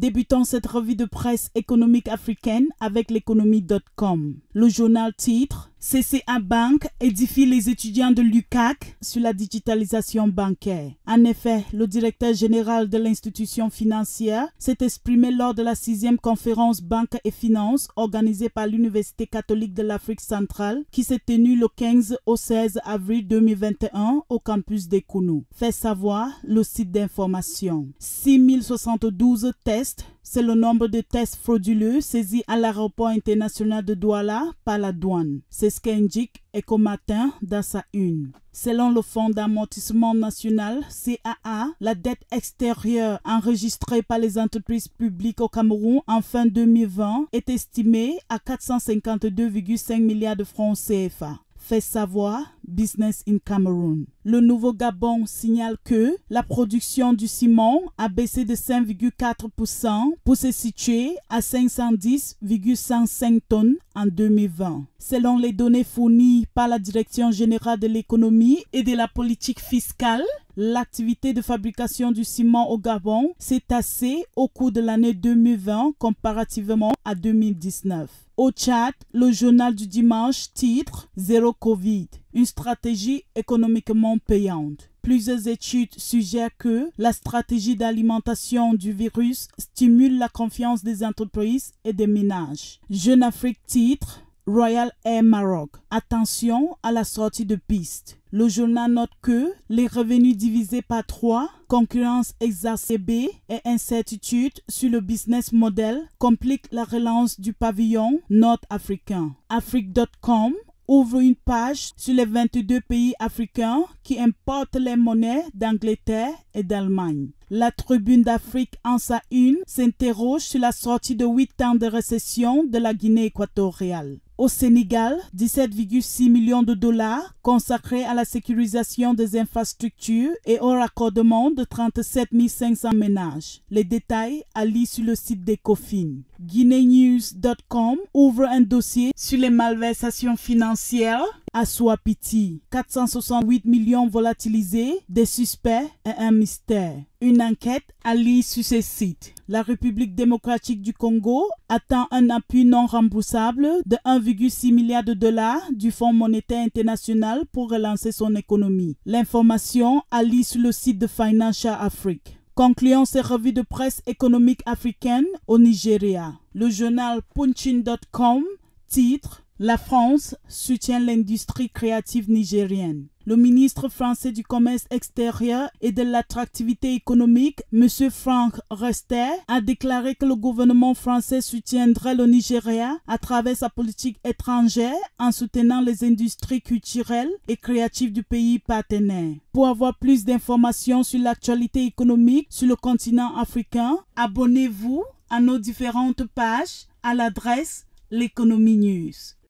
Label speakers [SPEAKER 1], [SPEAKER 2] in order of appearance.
[SPEAKER 1] débutant cette revue de presse économique africaine avec l'économie.com. Le journal titre CCA Bank édifie les étudiants de l'UCAC sur la digitalisation bancaire. En effet, le directeur général de l'institution financière s'est exprimé lors de la sixième conférence Banque et Finances organisée par l'Université catholique de l'Afrique centrale qui s'est tenue le 15 au 16 avril 2021 au campus de Fait savoir le site d'information. 6072 tests c'est le nombre de tests frauduleux saisis à l'aéroport international de Douala par la douane. C'est ce qu'indique Ecomatin Matin dans sa une. Selon le Fonds d'amortissement national, CAA, la dette extérieure enregistrée par les entreprises publiques au Cameroun en fin 2020 est estimée à 452,5 milliards de francs CFA fait savoir Business in Cameroon. Le nouveau Gabon signale que la production du ciment a baissé de 5,4% pour se situer à 510,105 tonnes en 2020. Selon les données fournies par la Direction générale de l'économie et de la politique fiscale, l'activité de fabrication du ciment au Gabon s'est tassée au cours de l'année 2020 comparativement à 2019. Au Tchad, le journal du dimanche titre Zéro Covid, une stratégie économiquement payante. Plusieurs études suggèrent que la stratégie d'alimentation du virus stimule la confiance des entreprises et des ménages. Jeune Afrique titre Royal Air Maroc. Attention à la sortie de piste. Le journal note que les revenus divisés par trois, concurrence exacerbée et incertitude sur le business model compliquent la relance du pavillon nord-africain. Afrique.com ouvre une page sur les 22 pays africains qui importent les monnaies d'Angleterre et d'Allemagne. La tribune d'Afrique en sa une s'interroge sur la sortie de 8 ans de récession de la Guinée équatoriale. Au Sénégal, 17,6 millions de dollars consacrés à la sécurisation des infrastructures et au raccordement de 37 500 ménages. Les détails à lire sur le site des COFIN. Guinenews.com ouvre un dossier sur les malversations financières à Swapiti. 468 millions volatilisés, des suspects et un mystère. Une enquête à lire sur ce site. La République démocratique du Congo attend un appui non remboursable de 1,6 milliard de dollars du Fonds monétaire international pour relancer son économie. L'information allie sur le site de Financial Africa. concluant ces revues de presse économique africaine au Nigeria. Le journal punchin.com titre La France soutient l'industrie créative nigérienne. Le ministre français du Commerce extérieur et de l'attractivité économique, M. Frank Rester, a déclaré que le gouvernement français soutiendrait le Nigeria à travers sa politique étrangère en soutenant les industries culturelles et créatives du pays partenaire. Pour avoir plus d'informations sur l'actualité économique sur le continent africain, abonnez-vous à nos différentes pages à l'adresse l'économie news.